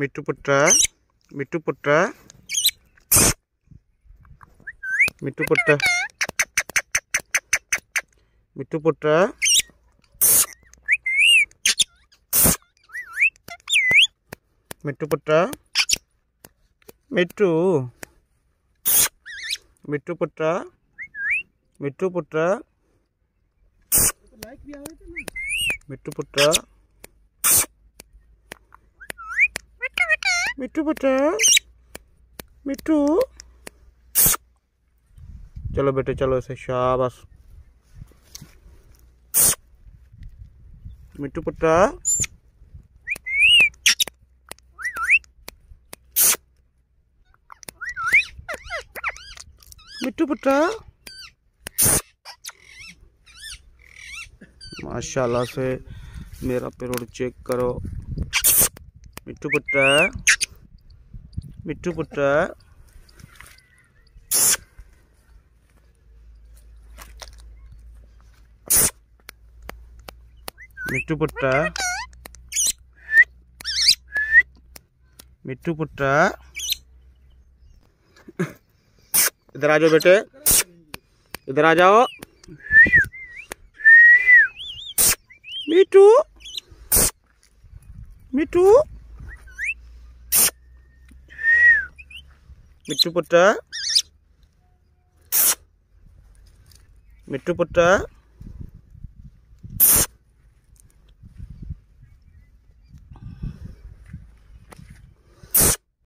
మిట్టు పుట్ట మిట్టు పుట్ట మిట్టు పుట్ట మిట్టు పుట్ట మిట్టు పుట్ట మిట్టు మిట్టు పుట్ట మిట్టు పుట్ట మిట్టు పుట్ట मिट्टू बेटा मिट्टू चलो बेटे चलो ऐसे शाबाश मिट्टू पुट्टा मिट्टू पुट्टा माशाल्लाह से मेरा पेरोड चेक करो मिट्टू पुट्टा बिट्टू पुट्टा मिट्टू इधर आ जाओ बेटे इधर आ जाओ मिट्टू मिट्टू మిట్టుపుట్ట మిట్టుపుట్ట